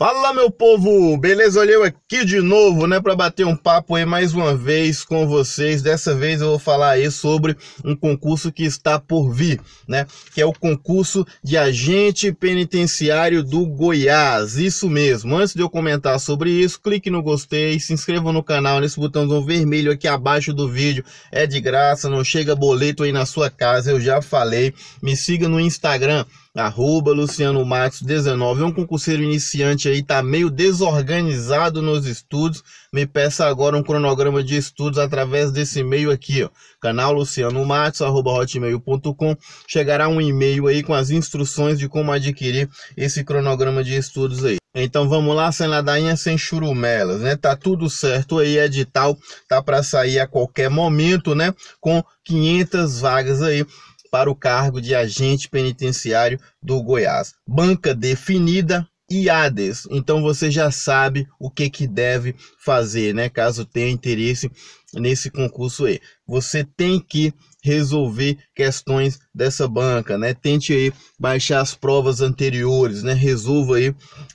Fala meu povo, beleza? Olha eu aqui de novo, né, para bater um papo aí mais uma vez com vocês. Dessa vez eu vou falar aí sobre um concurso que está por vir, né? Que é o concurso de agente penitenciário do Goiás. Isso mesmo. Antes de eu comentar sobre isso, clique no gostei, se inscreva no canal nesse botãozão vermelho aqui abaixo do vídeo. É de graça, não chega boleto aí na sua casa. Eu já falei. Me siga no Instagram arroba Luciano Matos 19. É um concurseiro iniciante aí, tá meio desorganizado nos estudos. Me peça agora um cronograma de estudos através desse e-mail aqui, ó. Canal Luciano Matos, arroba hotmail.com. Chegará um e-mail aí com as instruções de como adquirir esse cronograma de estudos aí. Então vamos lá, sem ladainha, sem churumelas, né? Tá tudo certo aí, edital tá para sair a qualquer momento, né? Com 500 vagas aí para o cargo de agente penitenciário do Goiás. Banca definida, e ades. Então você já sabe o que, que deve fazer, né? Caso tenha interesse nesse concurso aí. Você tem que resolver questões dessa banca, né? Tente aí baixar as provas anteriores, né? Resolva aí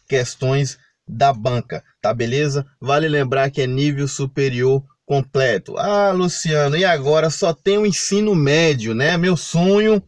questões da banca, tá beleza? Vale lembrar que é nível superior completo. Ah, Luciano, e agora só tem o ensino médio, né? Meu sonho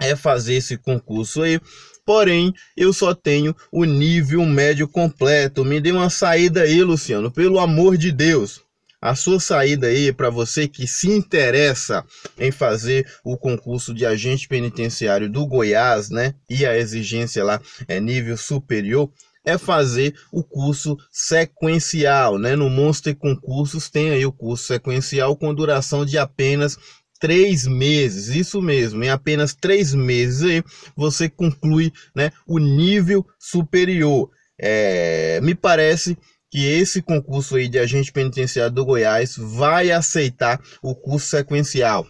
é fazer esse concurso aí. Porém, eu só tenho o nível médio completo. Me dê uma saída aí, Luciano, pelo amor de Deus. A sua saída aí é para você que se interessa em fazer o concurso de agente penitenciário do Goiás, né? E a exigência lá é nível superior é fazer o curso sequencial, né? No Monster Concursos tem aí o curso sequencial com duração de apenas três meses, isso mesmo, em apenas três meses aí você conclui, né, o nível superior. É, me parece que esse concurso aí de agente penitenciário do Goiás vai aceitar o curso sequencial.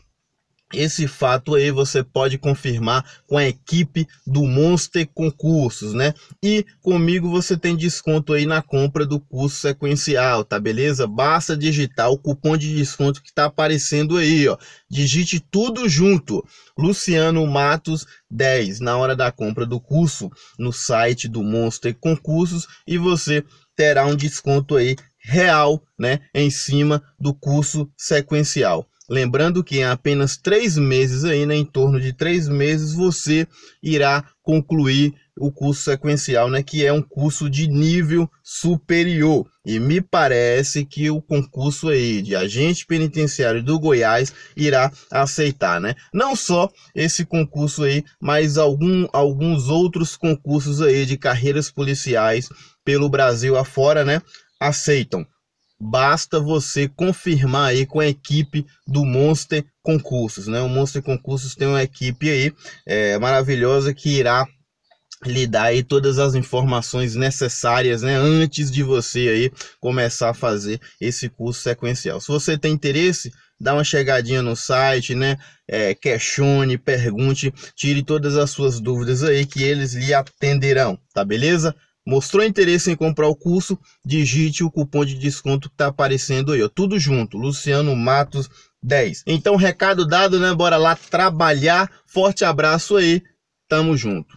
Esse fato aí você pode confirmar com a equipe do Monster Concursos, né? E comigo você tem desconto aí na compra do curso sequencial, tá beleza? Basta digitar o cupom de desconto que tá aparecendo aí, ó. Digite tudo junto. Luciano Matos 10 na hora da compra do curso no site do Monster Concursos e você terá um desconto aí real, né, em cima do curso sequencial. Lembrando que em apenas três meses, aí, né, em torno de três meses, você irá concluir o curso sequencial, né, que é um curso de nível superior. E me parece que o concurso aí de agente penitenciário do Goiás irá aceitar, né? Não só esse concurso aí, mas algum, alguns outros concursos aí de carreiras policiais pelo Brasil afora, né? Aceitam basta você confirmar aí com a equipe do Monster Concursos, né? O Monster Concursos tem uma equipe aí é, maravilhosa que irá lhe dar aí todas as informações necessárias, né, antes de você aí começar a fazer esse curso sequencial. Se você tem interesse, dá uma chegadinha no site, né? É, questione, pergunte, tire todas as suas dúvidas aí que eles lhe atenderão, tá beleza? Mostrou interesse em comprar o curso? Digite o cupom de desconto que está aparecendo aí, ó. Tudo junto, Luciano Matos 10. Então, recado dado, né? Bora lá trabalhar. Forte abraço aí. Tamo junto.